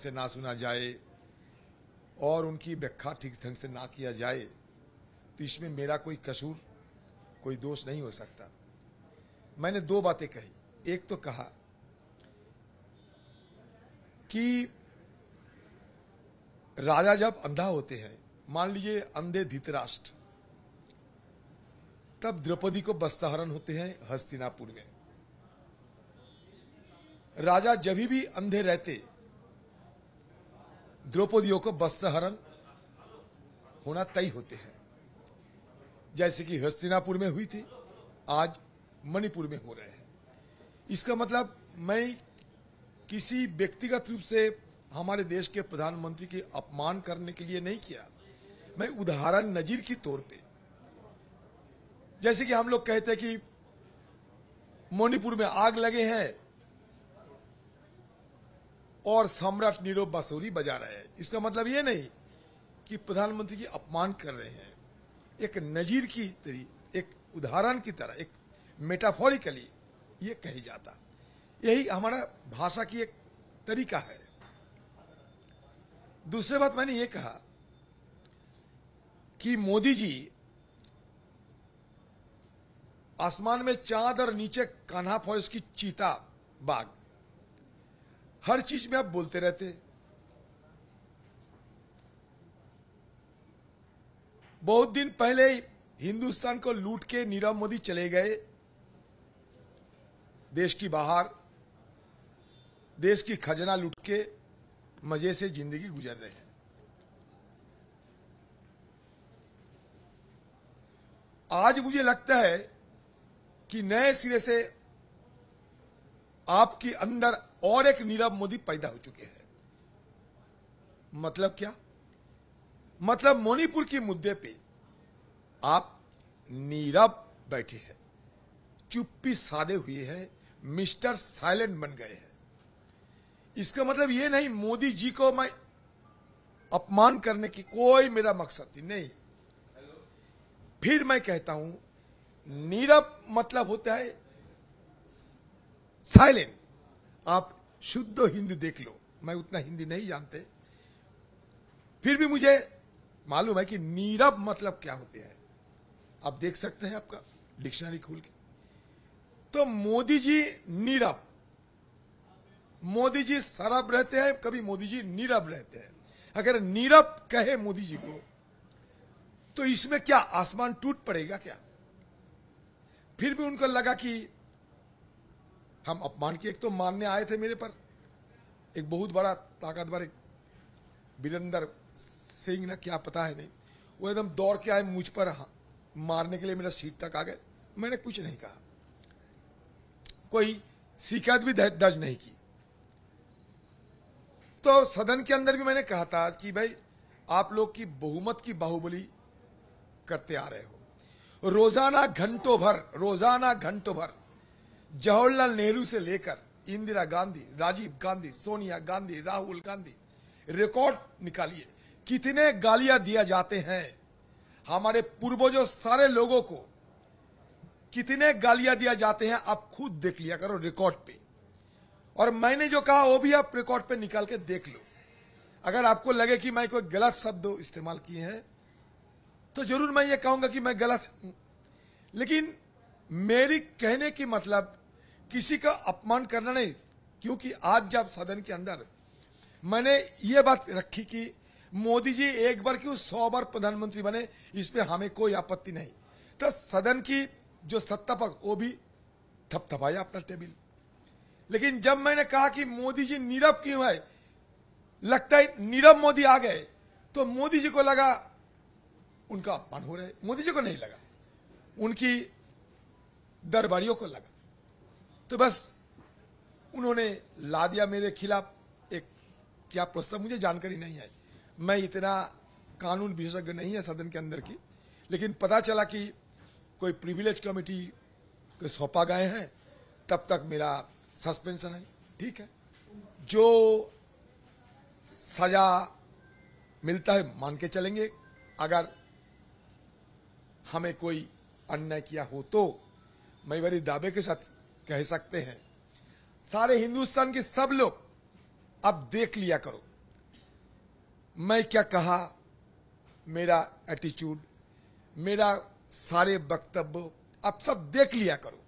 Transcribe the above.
से ना सुना जाए और उनकी व्याख्या ठीक ढंग से ना किया जाए तो इसमें मेरा कोई कसूर कोई दोष नहीं हो सकता मैंने दो बातें कही एक तो कहा कि राजा जब अंधा होते हैं मान लीजिए अंधे राष्ट्र तब द्रौपदी को बस्ताहरण होते हैं हस्तिनापुर में राजा जब भी अंधे रहते द्रौपदियों को वस्त्रहरण होना तय होते हैं जैसे कि हस्तिनापुर में हुई थी आज मणिपुर में हो रहे हैं इसका मतलब मैं किसी व्यक्तिगत रूप से हमारे देश के प्रधानमंत्री के अपमान करने के लिए नहीं किया मैं उदाहरण नजीर की तौर पे जैसे कि हम लोग कहते हैं कि मणिपुर में आग लगे हैं और सम्राट नीरव बांसुरी बजा रहे हैं इसका मतलब ये नहीं कि प्रधानमंत्री की अपमान कर रहे हैं एक नजीर की तरी एक उदाहरण की तरह एक मेटाफोरिकली ये कही जाता यही हमारा भाषा की एक तरीका है दूसरी बात मैंने ये कहा कि मोदी जी आसमान में चांद और नीचे कान्हा फॉरेस्ट की चीता बाघ हर चीज में आप बोलते रहते हैं बहुत दिन पहले हिंदुस्तान को लूट के नीरव मोदी चले गए देश की बाहर देश की खजना लूट के मजे से जिंदगी गुजर रहे हैं आज मुझे लगता है कि नए सिरे से आपके अंदर और एक नीरव मोदी पैदा हो चुके हैं मतलब क्या मतलब मणिपुर के मुद्दे पे आप नीरव बैठे हैं चुप्पी साधे हुए हैं मिस्टर साइलेंट बन गए हैं इसका मतलब ये नहीं मोदी जी को मैं अपमान करने की कोई मेरा मकसद थी नहीं फिर मैं कहता हूं नीरव मतलब होता है साइलेंट आप शुद्ध हिंदी देख लो मैं उतना हिंदी नहीं जानते फिर भी मुझे मालूम है कि नीरव मतलब क्या होते हैं आप देख सकते हैं आपका डिक्शनरी खोल के तो मोदी जी नीरव मोदी जी सरब रहते हैं कभी मोदी जी नीरव रहते हैं अगर नीरव कहे मोदी जी को तो इसमें क्या आसमान टूट पड़ेगा क्या फिर भी उनको लगा कि हम अपमान किए एक तो मानने आए थे मेरे पर एक बहुत बड़ा ताकतवर एक वीरेंद्र सिंह ना क्या पता है नहीं वो एकदम दौड़ के आए मुझ पर हाँ मारने के लिए मेरा सीट तक आ गए मैंने कुछ नहीं कहा कोई शिकायत भी दर्ज नहीं की तो सदन के अंदर भी मैंने कहा था कि भाई आप लोग की बहुमत की बाहुबली करते आ रहे हो रोजाना घंटों भर रोजाना घंटों भर जवाहरलाल नेहरू से लेकर इंदिरा गांधी राजीव गांधी सोनिया गांधी राहुल गांधी रिकॉर्ड निकालिए कितने गालियां दिया जाते हैं हमारे पूर्वजों सारे लोगों को कितने गालियां दिया जाते हैं आप खुद देख लिया करो रिकॉर्ड पे और मैंने जो कहा वो भी आप रिकॉर्ड पे निकाल के देख लो अगर आपको लगे कि मैं कोई गलत शब्द इस्तेमाल किए हैं तो जरूर मैं ये कहूंगा कि मैं गलत हूं लेकिन मेरी कहने की मतलब किसी का अपमान करना नहीं क्योंकि आज जब सदन के अंदर मैंने ये बात रखी कि मोदी जी एक बार क्यों सौ बार प्रधानमंत्री बने इसमें हमें कोई आपत्ति नहीं तो सदन की जो सत्ता पक्ष वो भी थपथपाया अपना टेबिल लेकिन जब मैंने कहा कि मोदी जी नीरव क्यों है लगता है नीरव मोदी आ गए तो मोदी जी को लगा उनका अपमान हो रहा है मोदी जी को नहीं लगा उनकी दरबारियों को लगा तो बस उन्होंने ला दिया मेरे खिलाफ एक क्या प्रस्ताव मुझे जानकारी नहीं आई मैं इतना कानून विशेषज्ञ नहीं है सदन के अंदर की लेकिन पता चला कि कोई प्रिविलेज कमेटी को सौंपा गए हैं तब तक मेरा सस्पेंशन है ठीक है जो सजा मिलता है मान के चलेंगे अगर हमें कोई अन्याय किया हो तो मैं बड़ी दावे के साथ कह सकते हैं सारे हिंदुस्तान के सब लोग अब देख लिया करो मैं क्या कहा मेरा एटीट्यूड मेरा सारे वक्तव्य अब सब देख लिया करो